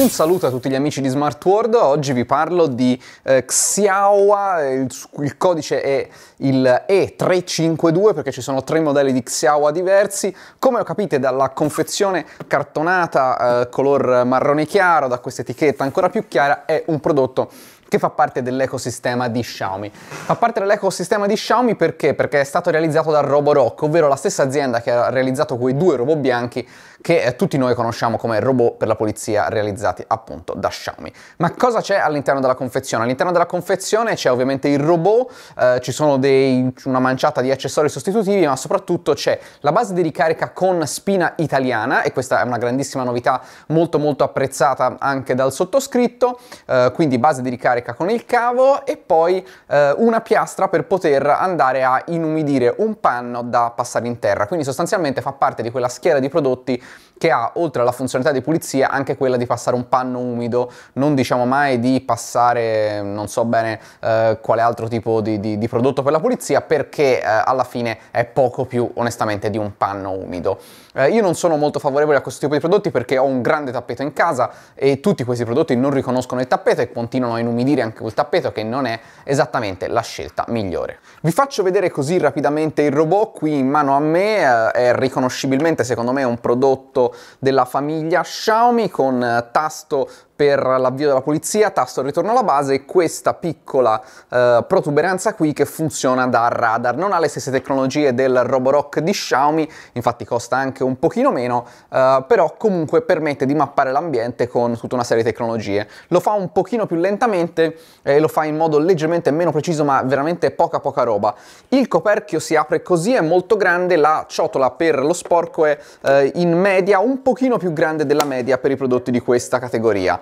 Un saluto a tutti gli amici di Smart World, oggi vi parlo di eh, Xiaowa, il, il, codice è il E352 perché ci sono tre modelli di Xiaowa diversi, come lo capite dalla confezione cartonata eh, color marrone chiaro, da questa etichetta ancora più chiara, è un prodotto che fa parte dell'ecosistema di Xiaomi. Fa parte dell'ecosistema di Xiaomi perché? Perché è stato realizzato da Roborock, ovvero la stessa azienda che ha realizzato quei due robot bianchi che eh, tutti noi conosciamo come robot per la polizia realizzati appunto da Xiaomi. Ma cosa c'è all'interno della confezione? All'interno della confezione c'è ovviamente il robot, eh, ci sono dei, una manciata di accessori sostitutivi, ma soprattutto c'è la base di ricarica con spina italiana e questa è una grandissima novità molto molto apprezzata anche dal sottoscritto, eh, quindi base di ricarica carica con il cavo e poi eh, una piastra per poter andare a inumidire un panno da passare in terra. Quindi sostanzialmente fa parte di quella schiera di prodotti che ha oltre alla funzionalità di pulizia anche quella di passare un panno umido, non diciamo mai di passare non so bene eh, quale altro tipo di, di, di, prodotto per la pulizia perché eh, alla fine è poco più onestamente di un panno umido. Eh, io non sono molto favorevole a questo tipo di prodotti perché ho un grande tappeto in casa e tutti questi prodotti non riconoscono il tappeto e continuano a inumidire anche quel tappeto che non è esattamente la scelta migliore. Vi faccio vedere così rapidamente il robot qui in mano a me, eh, è riconoscibilmente secondo me un prodotto della famiglia Xiaomi con tasto per l'avvio della pulizia, tasto ritorno alla base e questa piccola eh, protuberanza qui che funziona da radar. Non ha le stesse tecnologie del Roborock di Xiaomi, infatti costa anche un pochino meno, eh, però comunque permette di mappare l'ambiente con tutta una serie di tecnologie. Lo fa un pochino più lentamente e lo fa in modo leggermente meno preciso, ma veramente poca poca roba. Il coperchio si apre così, è molto grande, la ciotola per lo sporco è eh, in media un pochino più grande della media per i prodotti di questa categoria.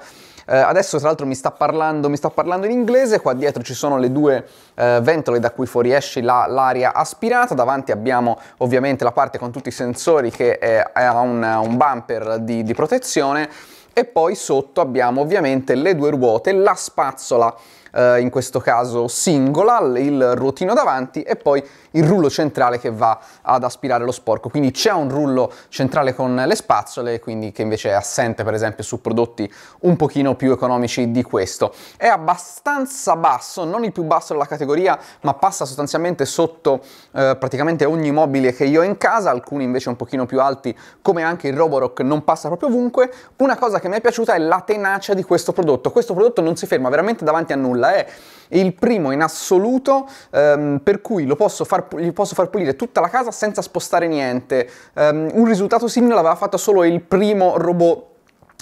Eh, adesso tra l'altro mi sta, parlando, mi sta, parlando, in inglese, qua dietro ci sono le due eh, ventole da cui fuoriesce la, l'aria aspirata, davanti abbiamo ovviamente la parte con tutti i sensori che eh, ha un, un, bumper di, di protezione e poi sotto abbiamo ovviamente le due ruote, la spazzola eh, in questo caso singola, il ruotino davanti e poi il rullo centrale che va ad aspirare lo sporco. Quindi c'è un rullo centrale con le spazzole, quindi che invece è assente per esempio su prodotti un pochino più economici di questo. È abbastanza basso, non il più basso della categoria, ma passa sostanzialmente sotto eh, praticamente ogni mobile che io ho in casa, alcuni invece un pochino più alti, come anche il Roborock non passa proprio ovunque. Una cosa che mi è piaciuta è la tenacia di questo prodotto. Questo prodotto non si ferma veramente davanti a nulla, bella, è il primo in assoluto ehm, per cui posso far, gli posso far pulire tutta la casa senza spostare niente. Um, un risultato simile l'aveva fatto solo il primo robot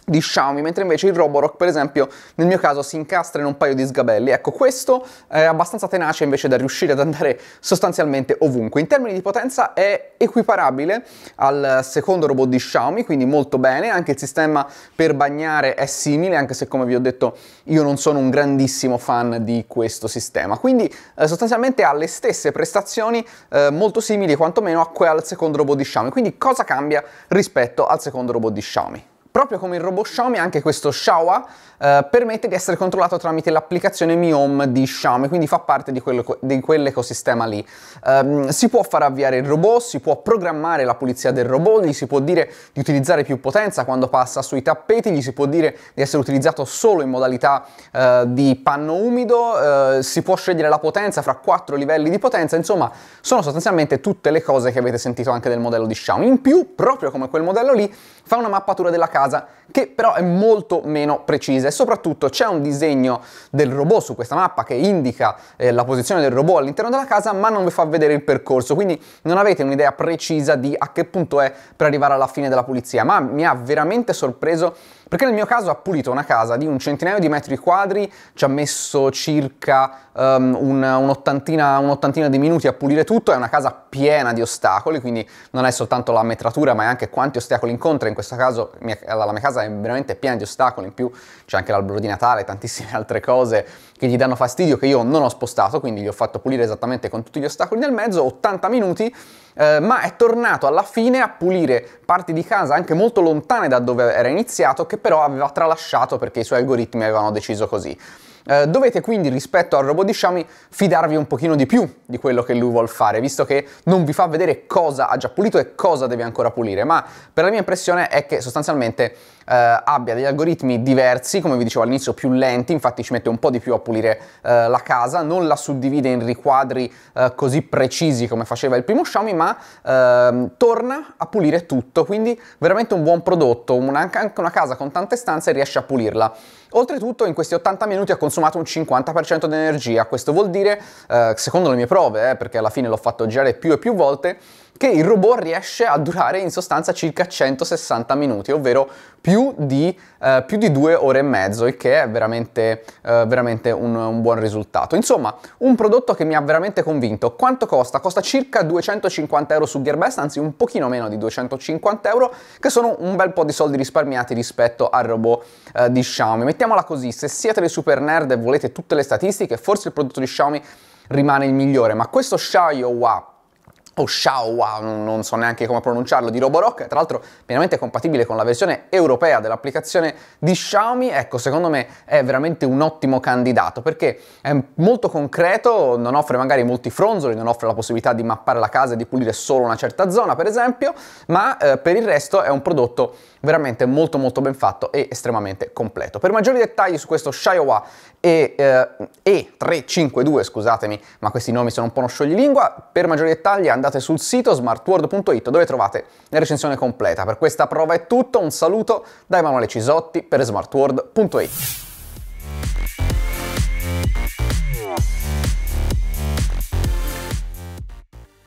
di Xiaomi, mentre invece il Roborock per esempio nel mio caso si incastra in un paio di sgabelli. Ecco, questo è abbastanza tenace invece da riuscire ad andare sostanzialmente ovunque. In termini di potenza è equiparabile al secondo robot di Xiaomi, quindi molto bene, anche il sistema per bagnare è simile, anche se come vi ho detto io non sono un grandissimo fan di questo sistema. Quindi eh, sostanzialmente ha le stesse prestazioni eh, molto simili quantomeno a quelle al secondo robot di Xiaomi. Quindi cosa cambia rispetto al secondo robot di Xiaomi? Proprio come il robot Xiaomi, anche questo Shawa eh, permette di essere controllato tramite l'applicazione Mi Home di Xiaomi, quindi fa parte di, quello, di quell'ecosistema lì. Um, si può far avviare il robot, si può programmare la pulizia del robot, gli si può dire di utilizzare più potenza quando passa sui tappeti, gli si può dire di essere utilizzato solo in modalità eh, di panno umido, eh, si può scegliere la potenza fra quattro livelli di potenza, insomma sono sostanzialmente tutte le cose che avete sentito anche del modello di Xiaomi. In più, proprio come quel modello lì, fa una mappatura della casa casa che però è molto meno precisa e soprattutto c'è un disegno del robot su questa mappa che indica eh, la posizione del robot all'interno della casa ma non vi fa vedere il percorso quindi non avete un'idea precisa di a che punto è per arrivare alla fine della pulizia ma mi ha veramente sorpreso perché nel mio caso ha pulito una casa di un centinaio di metri quadri, ci ha messo circa um, un'ottantina, un un'ottantina di minuti a pulire tutto, è una casa piena di ostacoli, quindi non è soltanto la metratura ma è anche quanti ostacoli incontra, in questo caso mia, la mia casa è veramente piena di ostacoli, in più c'è anche l'albero di Natale, e tantissime altre cose che gli danno fastidio che io non ho spostato, quindi gli ho fatto pulire esattamente con tutti gli ostacoli nel mezzo, 80 minuti eh, ma è tornato alla fine a pulire parti di casa anche molto lontane da dove era iniziato, che però aveva tralasciato perché i suoi algoritmi avevano deciso così. Eh, dovete quindi rispetto al robot di Xiaomi fidarvi un pochino di più di quello che lui vuole fare, visto che non vi fa vedere cosa ha già pulito e cosa deve ancora pulire, ma per la mia impressione è che sostanzialmente eh, abbia degli algoritmi diversi, come vi dicevo all'inizio più lenti, infatti ci mette un po' di più a pulire eh, la casa, non la suddivide in riquadri eh, così precisi come faceva il primo Xiaomi, ma ehm, torna a pulire tutto, quindi veramente un buon prodotto, una, anche una casa con tante stanze riesce a pulirla. Oltretutto in questi 80 minuti ha consumato consumato un 50% di energia. Questo vuol dire, eh, secondo le mie prove, eh, perché alla fine l'ho fatto girare più e più volte, che il robot riesce a durare in sostanza circa 160 minuti, ovvero più di, eh, più di due ore e mezzo, il che è veramente, eh, veramente un, un, buon risultato. Insomma, un prodotto che mi ha veramente convinto. Quanto costa? Costa circa 250 euro su Gearbest, anzi un pochino meno di 250 euro, che sono un bel po' di soldi risparmiati rispetto al robot eh, di Xiaomi. Mettiamola così, se siete dei super nerd merda e volete tutte le statistiche, forse il prodotto di Xiaomi rimane il migliore, ma questo Xiaomi o Shawa, non so neanche come pronunciarlo, di Roborock, tra l'altro pienamente compatibile con la versione europea dell'applicazione di Xiaomi, ecco, secondo me è veramente un ottimo candidato perché è molto concreto, non offre magari molti fronzoli, non offre la possibilità di mappare la casa e di pulire solo una certa zona, per esempio, ma eh, per il resto è un prodotto veramente molto molto ben fatto e estremamente completo. Per maggiori dettagli su questo Xiaowa e, eh, E352, scusatemi, ma questi nomi sono un po' uno scioglilingua, per maggiori dettagli andate andate sul sito smartworld.it dove trovate la recensione completa. Per questa prova è tutto, un saluto da Emanuele Cisotti per smartworld.it.